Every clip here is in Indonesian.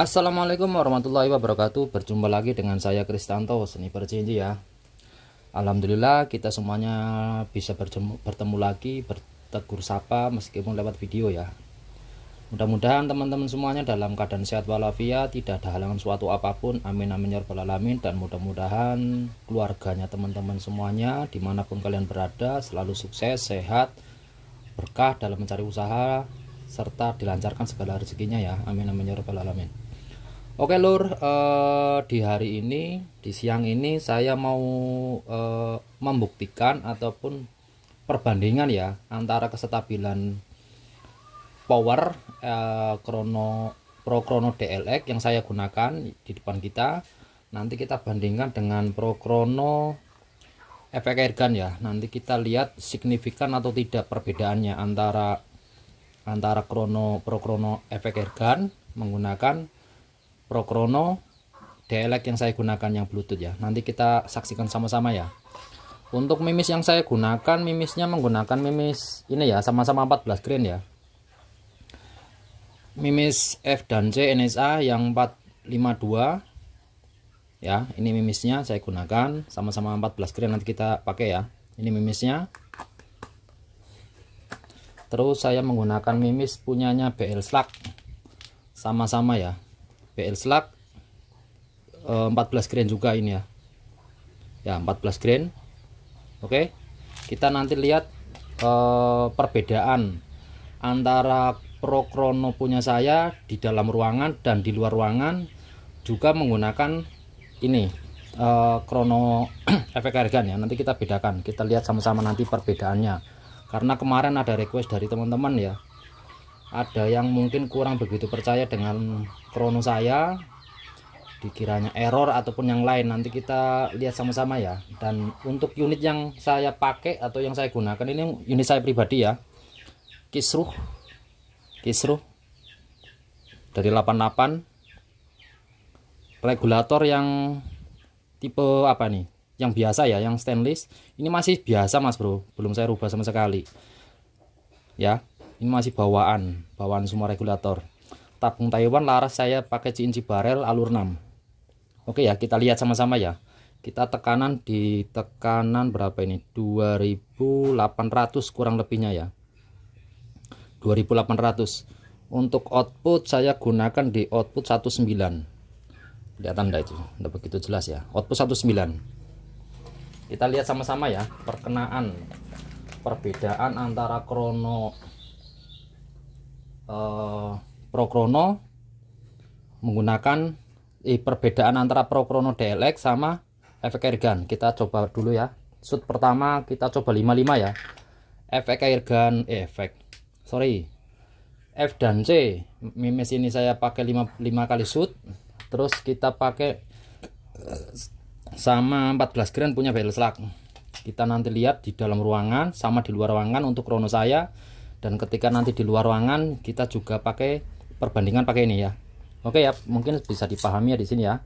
Assalamualaikum warahmatullahi wabarakatuh Berjumpa lagi dengan saya Kristanto Seni Berjanji ya Alhamdulillah kita semuanya bisa berjemu, bertemu lagi Bertegur sapa meskipun lewat video ya Mudah-mudahan teman-teman semuanya dalam keadaan sehat walafiat Tidak ada halangan suatu apapun Amin amin ya rabbal alamin Dan mudah-mudahan keluarganya teman-teman semuanya Dimanapun kalian berada selalu sukses, sehat Berkah dalam mencari usaha serta dilancarkan segala rezekinya ya amin amin ya rabbal alamin Oke lur, eh, di hari ini, di siang ini saya mau eh, membuktikan ataupun perbandingan ya antara kestabilan power eh, Chrono Pro Chrono DLX yang saya gunakan di depan kita. Nanti kita bandingkan dengan Pro Chrono efek airgun ya. Nanti kita lihat signifikan atau tidak perbedaannya antara antara Chrono Pro Chrono efek airgun menggunakan Pro Chrono dialek yang saya gunakan yang bluetooth ya nanti kita saksikan sama-sama ya untuk mimis yang saya gunakan mimisnya menggunakan mimis ini ya sama-sama 14 grain ya mimis F dan C NSA yang 452 ya ini mimisnya saya gunakan sama-sama 14 grain nanti kita pakai ya ini mimisnya terus saya menggunakan mimis punyanya BL Slug sama-sama ya BL slug 14 eh, grain juga ini ya ya 14 grain oke kita nanti lihat eh, perbedaan antara pro krono punya saya di dalam ruangan dan di luar ruangan juga menggunakan ini eh, krono efek argan ya nanti kita bedakan kita lihat sama-sama nanti perbedaannya karena kemarin ada request dari teman-teman ya ada yang mungkin kurang begitu percaya dengan krono saya dikiranya error ataupun yang lain nanti kita lihat sama-sama ya dan untuk unit yang saya pakai atau yang saya gunakan ini unit saya pribadi ya kisruh kisruh dari 88 regulator yang tipe apa nih yang biasa ya yang stainless ini masih biasa mas bro belum saya rubah sama sekali ya ini masih bawaan bawaan semua regulator tabung Taiwan laras saya pakai cinci barel alur 6 oke ya kita lihat sama-sama ya kita tekanan di tekanan berapa ini 2800 kurang lebihnya ya 2800 untuk output saya gunakan di output 19 kelihatan enggak itu udah begitu jelas ya output 19 kita lihat sama-sama ya perkenaan perbedaan antara krono Eh, pro Prokrono menggunakan eh, perbedaan antara Prokrono DLX sama efek airgun kita coba dulu ya shoot pertama kita coba 55 ya efek airgun eh, efek sorry F dan C mimis ini saya pakai 5, kali shoot terus kita pakai eh, sama 14 grand punya barrel slug kita nanti lihat di dalam ruangan sama di luar ruangan untuk krono saya dan ketika nanti di luar ruangan kita juga pakai perbandingan pakai ini ya oke ya mungkin bisa dipahami ya di sini ya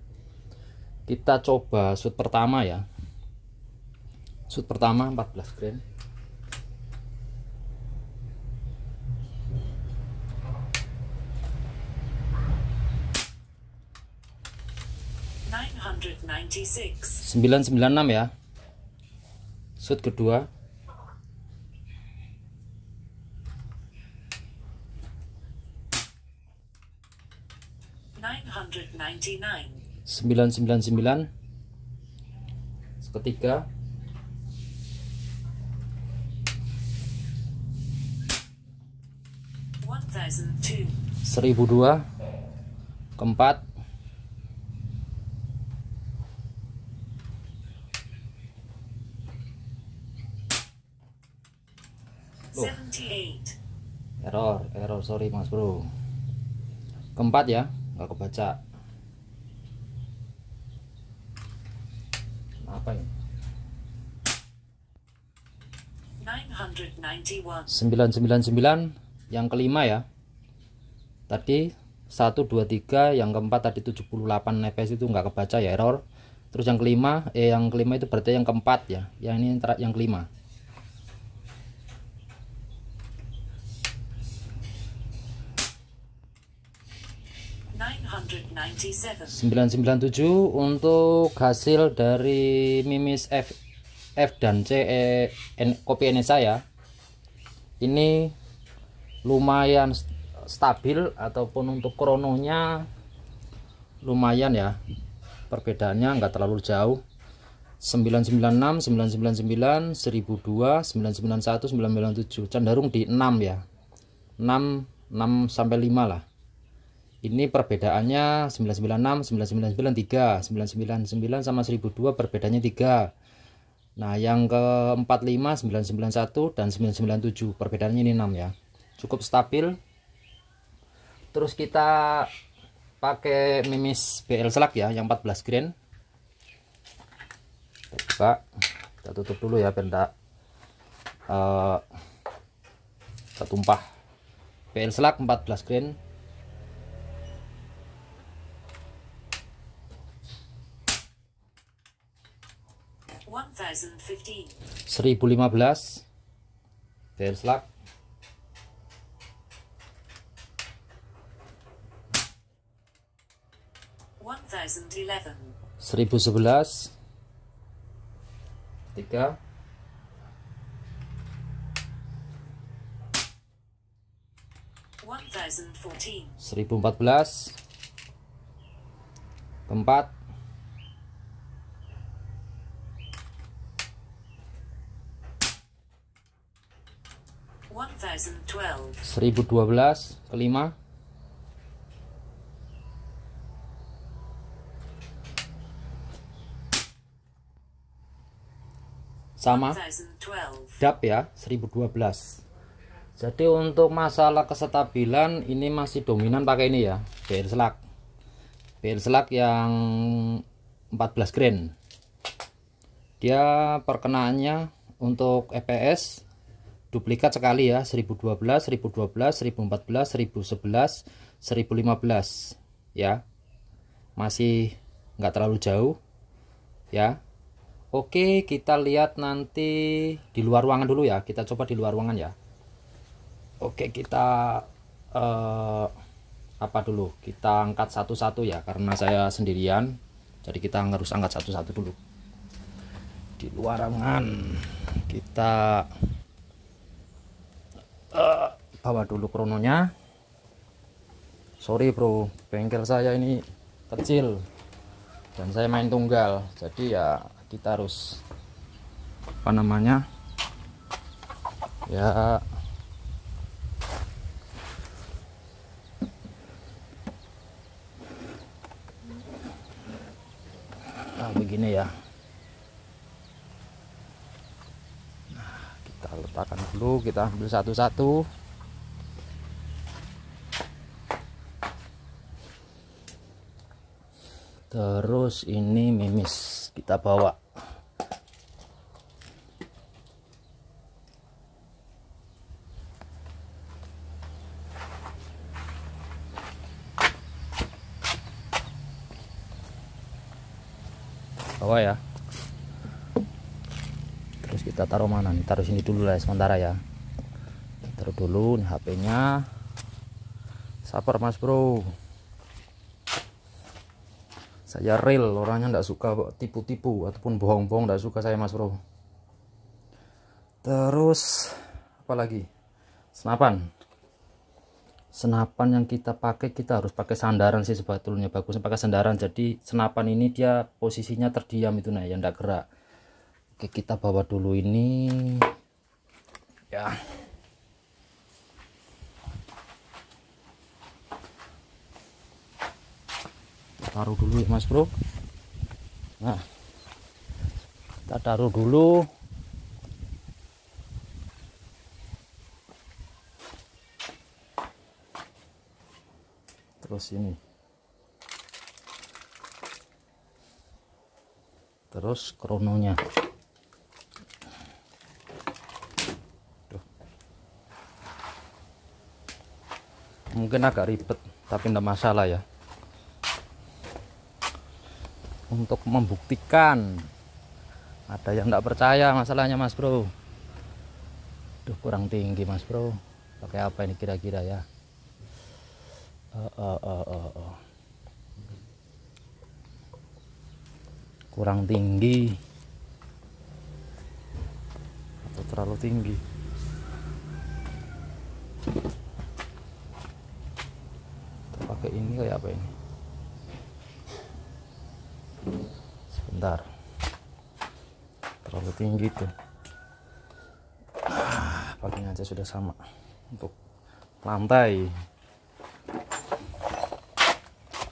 kita coba shoot pertama ya shoot pertama 14 grain sembilan sembilan enam ya shoot kedua 999 seketika seribu dua keempat error error sorry mas bro keempat ya nggak kebaca apa ini 999 yang kelima ya tadi 123 yang keempat tadi 78 nepes itu nggak kebaca ya error terus yang kelima eh yang kelima itu berarti yang keempat ya yang ini yang kelima 997 untuk hasil dari mimis F F dan C e, N, kopi ini saya ini lumayan stabil ataupun untuk krononya lumayan ya perbedaannya nggak terlalu jauh 996 999 1002 991 997 cenderung di 6 ya 6 6 sampai 5 lah ini perbedaannya 996 9993, 999 sama 1002 perbedaannya 3 nah yang ke 45 991 dan 997 perbedaannya ini 6 ya cukup stabil terus kita pakai mimis BL selak ya yang 14 grain kita buka kita tutup dulu ya benda. uh, eh, kita tumpah BL selak 14 grain 1015 Bear slug seribu sebelas tiga seribu empat belas keempat belas kelima sama dap ya belas. jadi untuk masalah kesetabilan ini masih dominan pakai ini ya BR selak BR selak yang 14 grain dia perkenaannya untuk EPS duplikat sekali ya 1012 1012 1014 1011 1015 ya masih nggak terlalu jauh ya Oke kita lihat nanti di luar ruangan dulu ya kita coba di luar ruangan ya Oke kita eh, apa dulu kita angkat satu-satu ya karena saya sendirian jadi kita harus angkat satu-satu dulu di luar ruangan kita bawa dulu krononya sorry bro bengkel saya ini kecil dan saya main tunggal jadi ya kita harus apa namanya ya nah, begini ya ratakan dulu kita ambil satu-satu terus ini mimis kita bawa taruh sini dulu lah ya, sementara ya taruh dulu nih HP-nya sabar mas bro saya real orangnya tidak suka tipu-tipu ataupun bohong-bohong tidak suka saya mas bro terus apalagi senapan senapan yang kita pakai kita harus pakai sandaran sih sebetulnya bagusnya pakai sandaran jadi senapan ini dia posisinya terdiam itu nah yang tidak gerak Oke, kita bawa dulu ini. Ya. Taruh dulu ya, Mas Bro. Nah. Kita taruh dulu. Terus ini. Terus krononya. mungkin agak ribet tapi tidak masalah ya untuk membuktikan ada yang tidak percaya masalahnya mas bro Duh kurang tinggi mas bro pakai apa ini kira-kira ya uh, uh, uh, uh, uh. kurang tinggi atau terlalu tinggi pakai ini kayak apa ini sebentar terlalu tinggi tuh pagi ah, paling aja sudah sama untuk lantai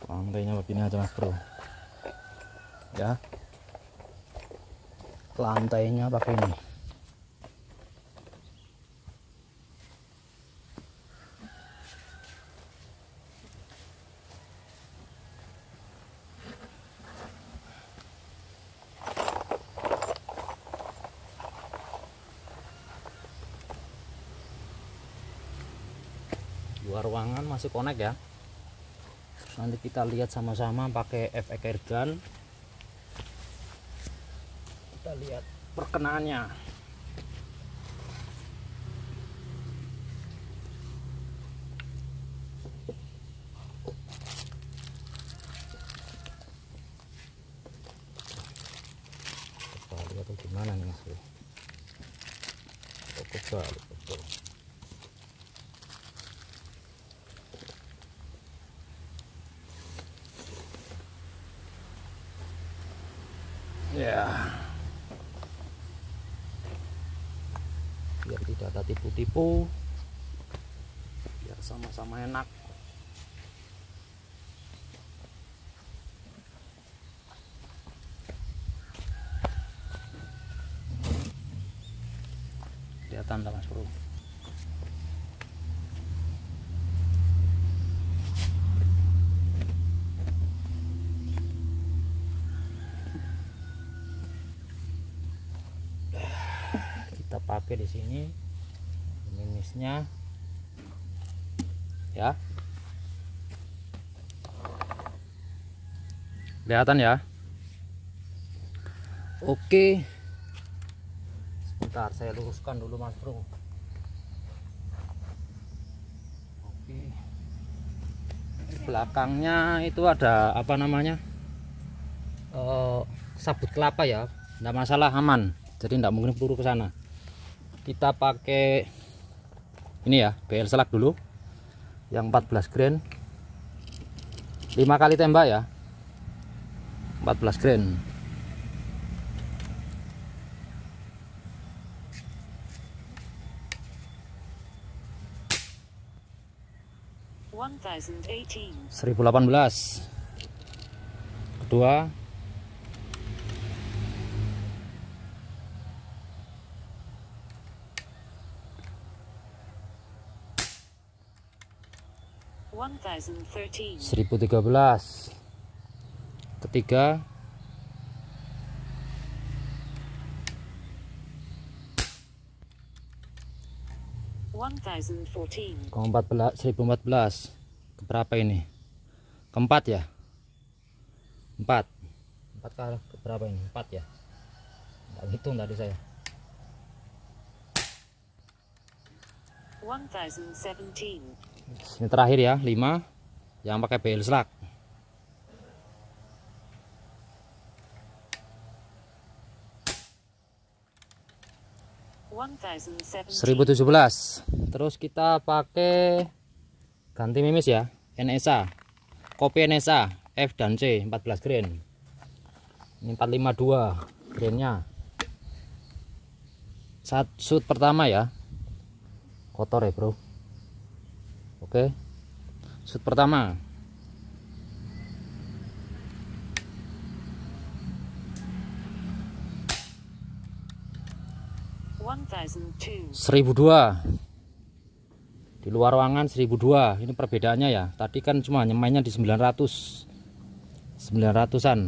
lantainya begini aja mas bro ya lantainya pakai ini dua ruangan masih connect ya Terus nanti kita lihat sama-sama pakai efek air gun kita lihat perkenaannya pakai di sini minusnya ya kelihatan ya oke sebentar saya luruskan dulu mas bro oke belakangnya itu ada apa namanya uh, sabut kelapa ya tidak masalah aman jadi tidak mungkin peluru ke sana kita pakai ini ya BL selak dulu yang 14 grain 5 kali tembak ya 14 grain delapan belas kedua 1013 ketiga seribu empat belas keberapa ini keempat ya empat empat kali berapa ini empat ya nggak hitung tadi saya 1017 ini terakhir ya 5 yang pakai BL slug seribu tujuh belas terus kita pakai ganti mimis ya NSA kopi NSA F dan C 14 grain ini 452 grainnya saat shoot pertama ya kotor ya bro oke shoot pertama seribu dua di luar ruangan seribu dua ini perbedaannya ya tadi kan cuma nyemainnya di 900 900an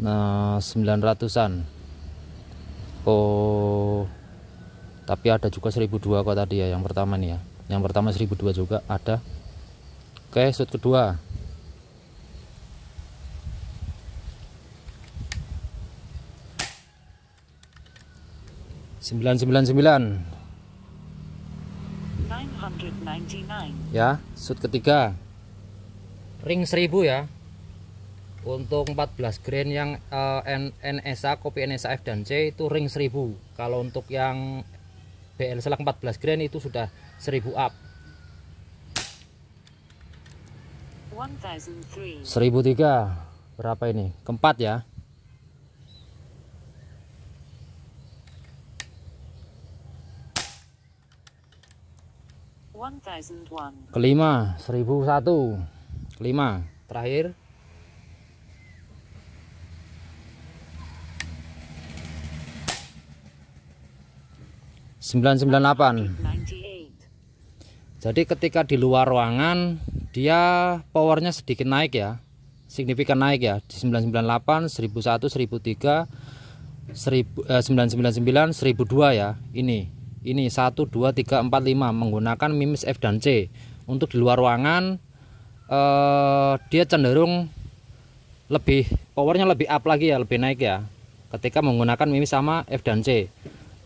nah 900an oh tapi ada juga 1002 kok tadi ya yang pertama nih ya yang pertama 1002 juga ada oke shoot kedua sembilan sembilan sembilan ya shoot ketiga ring seribu ya untuk 14 grain yang uh, eh, NSA kopi NSA F dan C itu ring seribu. kalau untuk yang BL selak 14 grand itu sudah 1000 up 1003 berapa ini keempat ya kelima 1001 kelima terakhir 998 jadi ketika di luar ruangan dia powernya sedikit naik ya signifikan naik ya di 998 1001 1003 1000, eh, 999 1002 ya ini ini 1 2 3 4 5 menggunakan mimis F dan C untuk di luar ruangan eh, dia cenderung lebih powernya lebih up lagi ya lebih naik ya ketika menggunakan mimis sama F dan C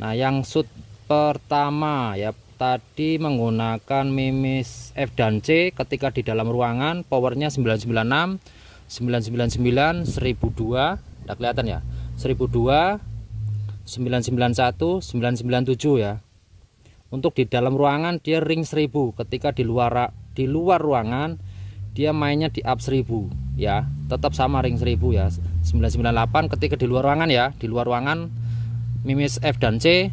nah yang shoot pertama ya tadi menggunakan mimis F dan C ketika di dalam ruangan powernya 996 999 1002 tidak kelihatan ya 1002 991 997 ya untuk di dalam ruangan dia ring 1000 ketika di luar di luar ruangan dia mainnya di up 1000 ya tetap sama ring 1000 ya 998 ketika di luar ruangan ya di luar ruangan mimis F dan C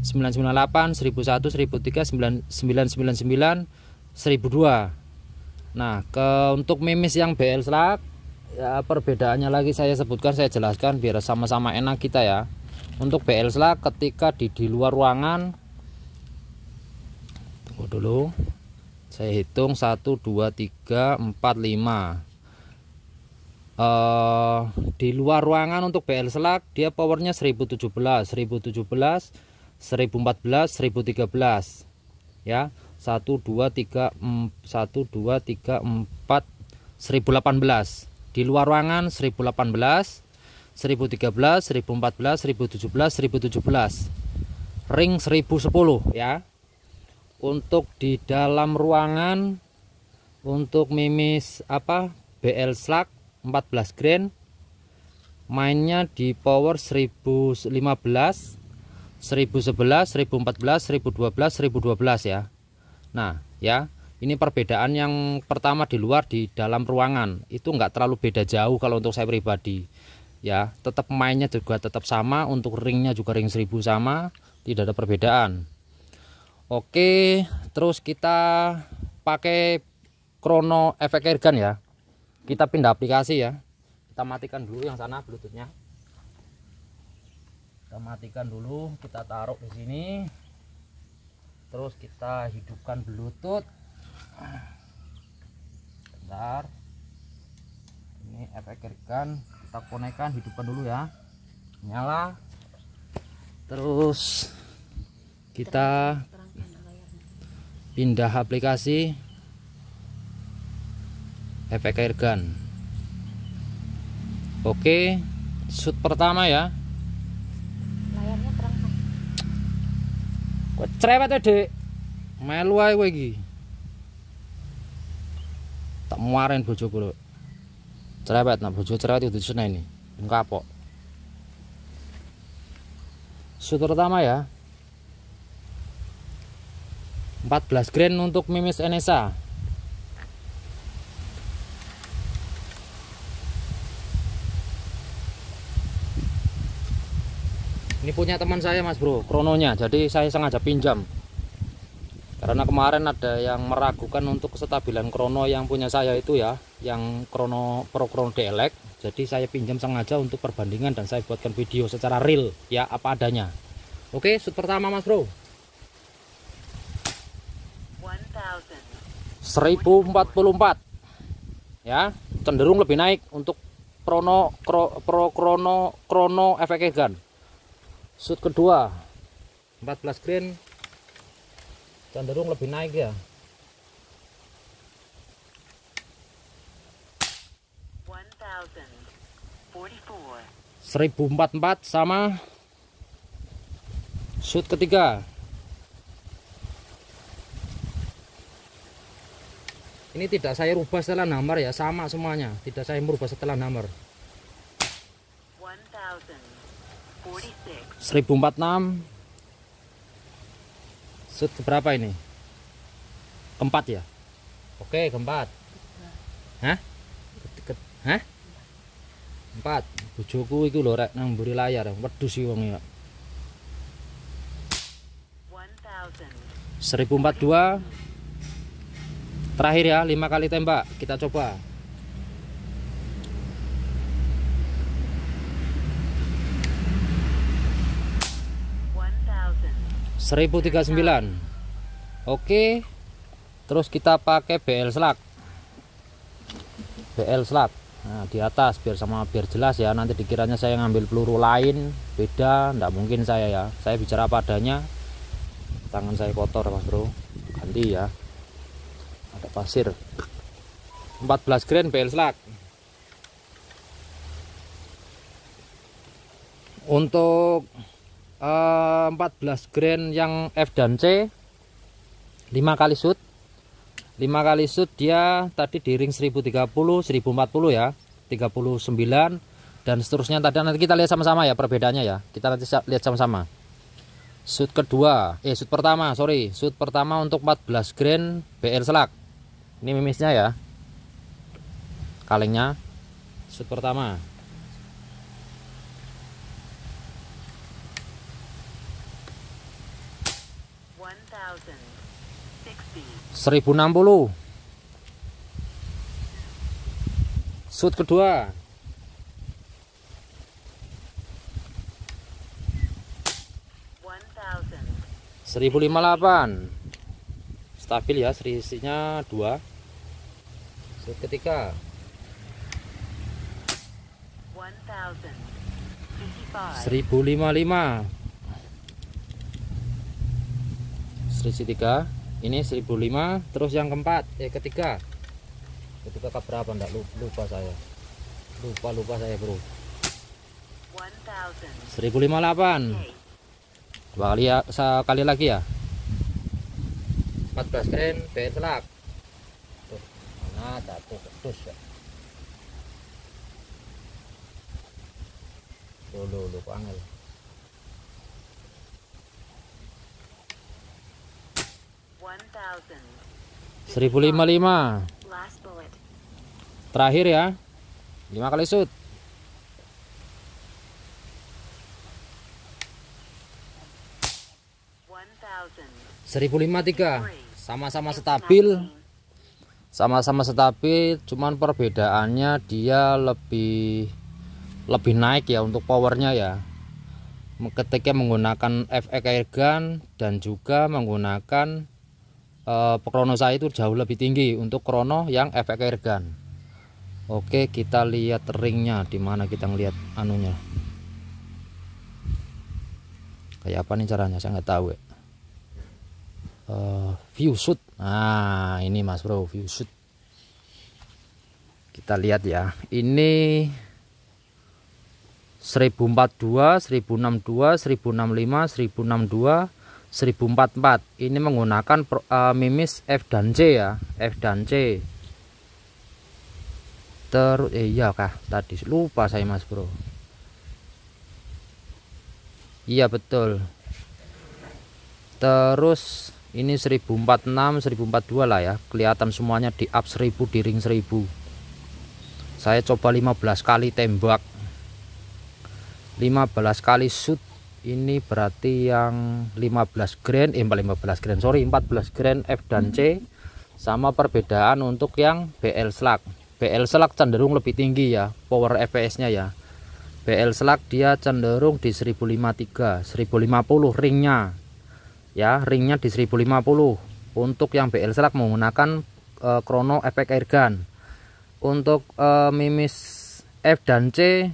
998, 1001, 1003, 999, 1002. Nah, ke untuk mimis yang BL slug ya perbedaannya lagi saya sebutkan, saya jelaskan biar sama-sama enak kita ya. Untuk BL slug ketika di di luar ruangan tunggu dulu. Saya hitung 1 2 3 4 5. Uh, di luar ruangan untuk BL slug dia powernya 1017 1017 1014, 1013. Ya, 1 2 3 1 2 3 4 1018. Di luar ruangan 1018, 1013, 1014, 1017, 1017. Ring 1010 ya. Untuk di dalam ruangan untuk mimis apa BL slug 14 grain mainnya di power 1015 1011, 1014, 1012, 1012 ya. Nah, ya, ini perbedaan yang pertama di luar di dalam ruangan. Itu enggak terlalu beda jauh kalau untuk saya pribadi. Ya, tetap mainnya juga tetap sama, untuk ringnya juga ring 1000 sama, tidak ada perbedaan. Oke, terus kita pakai krono efek airgun ya. Kita pindah aplikasi ya. Kita matikan dulu yang sana bluetoothnya kita matikan dulu kita taruh di sini terus kita hidupkan bluetooth bentar ini efek kirikan kita konekkan hidupkan dulu ya nyala terus kita pindah aplikasi efek airgun oke shoot pertama ya Kowe cerewet wae, ya, Dik. Melu ae kowe iki. Tak muarin bojoku lho. Cerewet nak bojo cerewet itu seneni. apa Syukur utama ya. 14 grand untuk mimis Enesa ini punya teman saya mas bro krononya jadi saya sengaja pinjam karena kemarin ada yang meragukan untuk kestabilan krono yang punya saya itu ya yang krono pro krono delek jadi saya pinjam sengaja untuk perbandingan dan saya buatkan video secara real ya apa adanya oke shoot pertama mas bro 1044 ya cenderung lebih naik untuk krono kro, pro krono krono efek gun shoot kedua 14 green cenderung lebih naik ya seribu empat empat sama shoot ketiga ini tidak saya rubah setelah nomor ya sama semuanya tidak saya merubah setelah nomor 1046 Set berapa ini? Keempat ya? Oke keempat Hah? Ketiket. hah? Empat Bojoku itu loh, rek nang mburi layar Wedus sih wong ya 1042 Terakhir ya lima kali tembak Kita coba 1039 oke terus kita pakai BL slug BL slug nah, di atas biar sama biar jelas ya nanti dikiranya saya ngambil peluru lain beda ndak mungkin saya ya saya bicara padanya tangan saya kotor mas bro ganti ya ada pasir 14 grain BL slug untuk 14 eh, grain yang F dan C 5 kali shoot 5 kali shoot dia tadi di ring 1030 1040 ya 39 dan seterusnya tadi nanti kita lihat sama-sama ya perbedaannya ya kita nanti lihat sama-sama shoot kedua eh shoot pertama sorry shoot pertama untuk 14 grain BL selak ini mimisnya ya kalengnya shoot pertama 1060 shoot kedua seribu lima delapan stabil ya serisinya dua shoot ketiga seribu lima lima serisi tiga ini 1005 terus yang keempat eh ketiga ketiga ke berapa enggak lupa saya lupa lupa saya bro 1058 dua kali ya sekali lagi ya 14 keren bayar telak tuh mana satu ketus ya dulu lupa angel 1055 terakhir ya 5 kali shoot seribu lima tiga sama-sama stabil sama-sama stabil cuman perbedaannya dia lebih lebih naik ya untuk powernya ya ketika menggunakan FX airgun e dan juga menggunakan eh, krono saya itu jauh lebih tinggi untuk krono yang efek airgun oke kita lihat ringnya dimana kita ngelihat anunya kayak apa nih caranya saya nggak tahu ya. Uh, view shoot nah ini mas bro view shoot kita lihat ya ini 1042 1062 1065 1062 1044 ini menggunakan uh, mimis F dan C ya F dan C terus eh, iya kah tadi lupa saya mas bro iya betul terus ini 1046 1042 lah ya kelihatan semuanya di up 1000 di ring 1000 saya coba 15 kali tembak 15 kali shoot ini berarti yang 15 grand eh 15 grand sorry 14 grand F dan C sama perbedaan untuk yang BL slug BL slug cenderung lebih tinggi ya power FPS nya ya BL slug dia cenderung di 1053 1050 ringnya ya ringnya di 1050 untuk yang BL slug menggunakan e, eh, chrono efek airgun untuk uh, mimis F dan C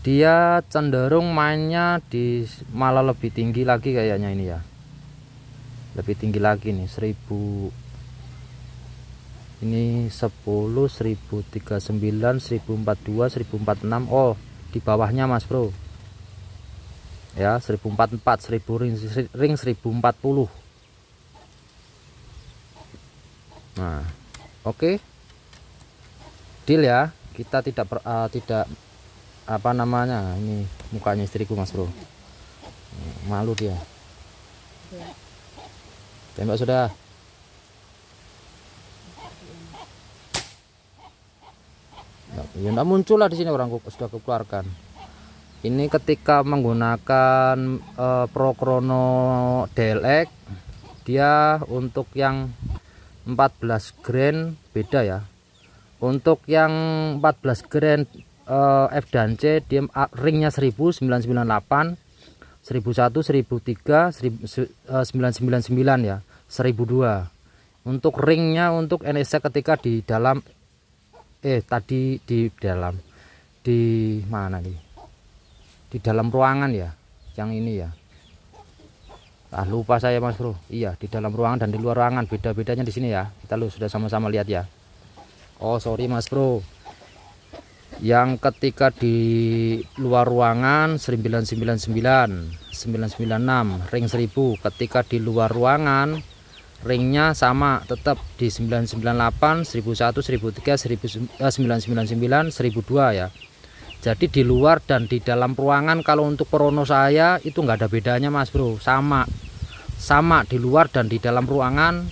dia cenderung mainnya di malah lebih tinggi lagi kayaknya ini ya lebih tinggi lagi nih 1000 ini 10 1039 1042 1046 oh di bawahnya mas bro ya 1044 1000 ring, ring 1040 nah oke okay. deal ya kita tidak uh, tidak apa namanya ini mukanya istriku mas bro malu dia tembak sudah ya tidak muncul lah di sini orang sudah keluarkan ini ketika menggunakan uh, eh, Chrono DLX dia untuk yang 14 grand beda ya untuk yang 14 grand uh, F dan C dia uh, ringnya 1998 1001 1003 1999 ya 1002 untuk ringnya untuk NSC e ketika di dalam eh tadi di dalam di mana nih di dalam ruangan ya yang ini ya ah lupa saya mas bro iya di dalam ruangan dan di luar ruangan beda bedanya di sini ya kita lu sudah sama-sama lihat ya oh sorry mas bro yang ketika di luar ruangan 999 996 ring 1000 ketika di luar ruangan ringnya sama tetap di 998 1001 1003 seribu 1002 ya jadi di luar dan di dalam ruangan kalau untuk perono saya itu nggak ada bedanya mas bro sama sama di luar dan di dalam ruangan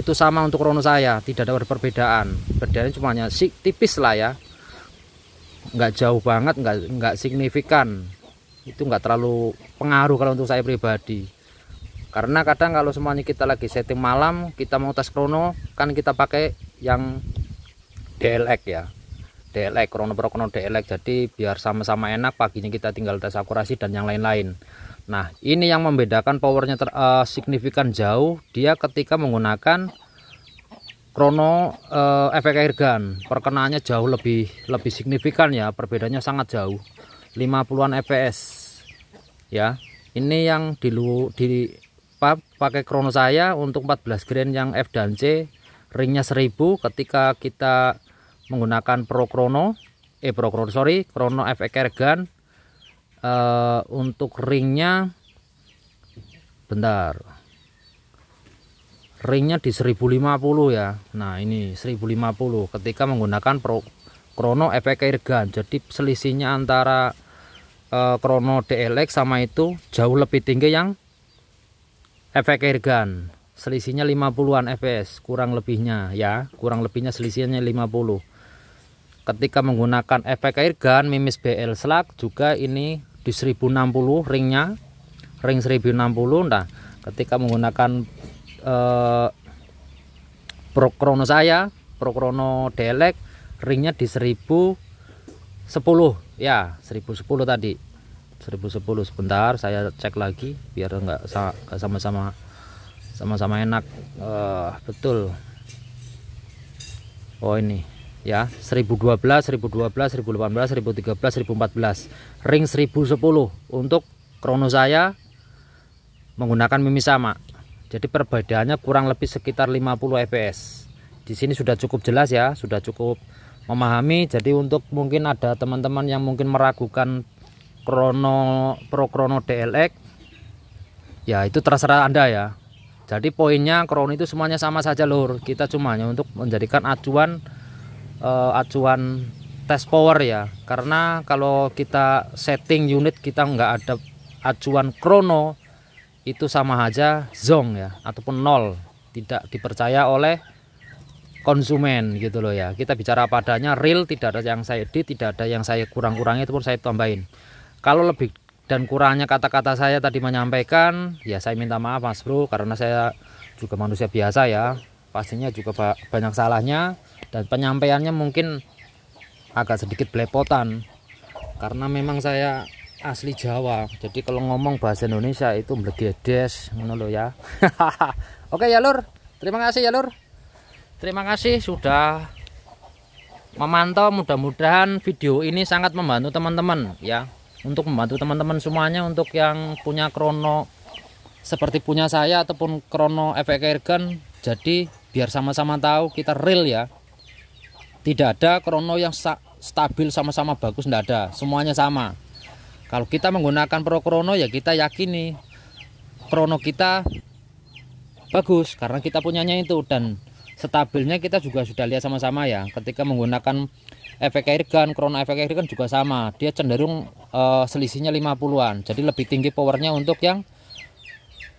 itu sama untuk rono saya tidak ada perbedaan perbedaannya cuma sih tipis lah ya nggak jauh banget nggak nggak signifikan itu nggak terlalu pengaruh kalau untuk saya pribadi karena kadang kalau semuanya kita lagi setting malam kita mau tes krono kan kita pakai yang DLX ya DLX krono pro krono DLX jadi biar sama-sama enak paginya kita tinggal tes akurasi dan yang lain-lain nah ini yang membedakan powernya ter, uh, signifikan jauh dia ketika menggunakan krono eh, efek air gun perkenaannya jauh lebih lebih signifikan ya perbedaannya sangat jauh 50-an FPS ya ini yang di, di pakai krono saya untuk 14 grain yang F dan C ringnya 1000 ketika kita menggunakan pro krono eh pro krono sorry krono efek air gun eh, untuk ringnya bentar ringnya di 1050 ya nah ini 1050 ketika menggunakan pro, krono efek air gun jadi selisihnya antara e, krono DLX sama itu jauh lebih tinggi yang efek air gun selisihnya 50-an fps kurang lebihnya ya kurang lebihnya selisihnya 50 ketika menggunakan efek air gun mimis BL slug juga ini di 1060 ringnya ring 1060 nah ketika menggunakan eh, krono saya pro krono Delek ringnya di 1010 ya 1010 tadi 1010 sebentar saya cek lagi biar enggak sama-sama sama-sama enak uh, betul oh ini ya 1012 1012 1018 1013 1014 ring 1010 untuk krono saya menggunakan mimi sama jadi perbedaannya kurang lebih sekitar 50 fps. Di sini sudah cukup jelas ya, sudah cukup memahami. Jadi untuk mungkin ada teman-teman yang mungkin meragukan krono Pro Chrono DLX ya itu terserah Anda ya. Jadi poinnya krono itu semuanya sama saja lur. Kita cuma hanya untuk menjadikan acuan uh, acuan test power ya. Karena kalau kita setting unit kita nggak ada acuan krono itu sama aja zong ya ataupun nol tidak dipercaya oleh konsumen gitu loh ya kita bicara padanya real tidak ada yang saya edit tidak ada yang saya kurang-kurangi itu pun saya tambahin kalau lebih dan kurangnya kata-kata saya tadi menyampaikan ya saya minta maaf mas bro karena saya juga manusia biasa ya pastinya juga banyak salahnya dan penyampaiannya mungkin agak sedikit belepotan karena memang saya asli Jawa jadi kalau ngomong bahasa Indonesia itu mlegedes ngono lo ya oke ya lur terima kasih ya lur terima kasih sudah memantau mudah-mudahan video ini sangat membantu teman-teman ya untuk membantu teman-teman semuanya untuk yang punya krono seperti punya saya ataupun krono efek airgun jadi biar sama-sama tahu kita real ya tidak ada krono yang stabil sama-sama bagus tidak ada semuanya sama kalau kita menggunakan Pro Krono ya kita yakini Krono kita bagus karena kita punyanya itu dan stabilnya kita juga sudah lihat sama-sama ya ketika menggunakan efek air gun krono efek air gun juga sama dia cenderung uh, selisihnya 50-an jadi lebih tinggi powernya untuk yang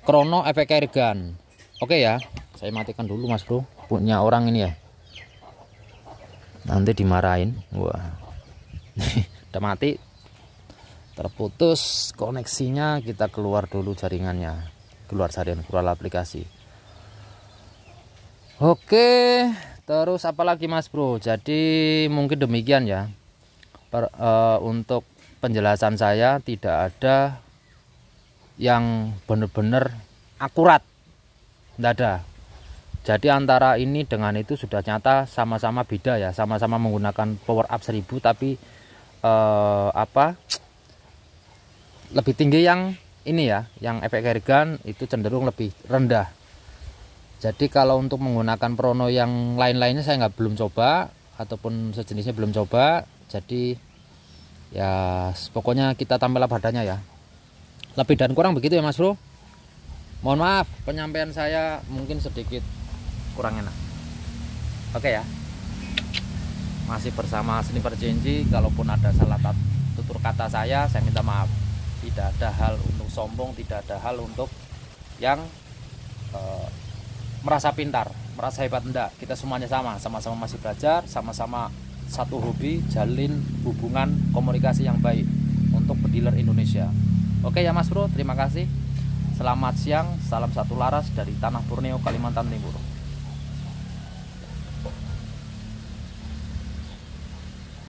krono efek air gun oke ya saya matikan dulu mas bro punya orang ini ya nanti dimarahin wah udah mati terputus koneksinya kita keluar dulu jaringannya keluar jaringan keluar aplikasi Oke terus apalagi mas bro jadi mungkin demikian ya per, uh, untuk penjelasan saya tidak ada yang benar-benar akurat tidak ada jadi antara ini dengan itu sudah nyata sama-sama beda ya sama-sama menggunakan power up 1000 tapi eh, apa lebih tinggi yang ini ya yang efek kerigan itu cenderung lebih rendah jadi kalau untuk menggunakan prono yang lain-lainnya saya nggak belum coba ataupun sejenisnya belum coba jadi ya pokoknya kita tampillah badannya ya lebih dan kurang begitu ya mas bro mohon maaf penyampaian saya mungkin sedikit kurang enak oke ya masih bersama seni Jenji kalaupun ada salah tutur kata saya saya minta maaf tidak ada hal untuk sombong tidak ada hal untuk yang e, merasa pintar merasa hebat enggak kita semuanya sama sama-sama masih belajar sama-sama satu hobi jalin hubungan komunikasi yang baik untuk pediler Indonesia oke ya mas bro terima kasih selamat siang salam satu laras dari tanah Purneo Kalimantan Timur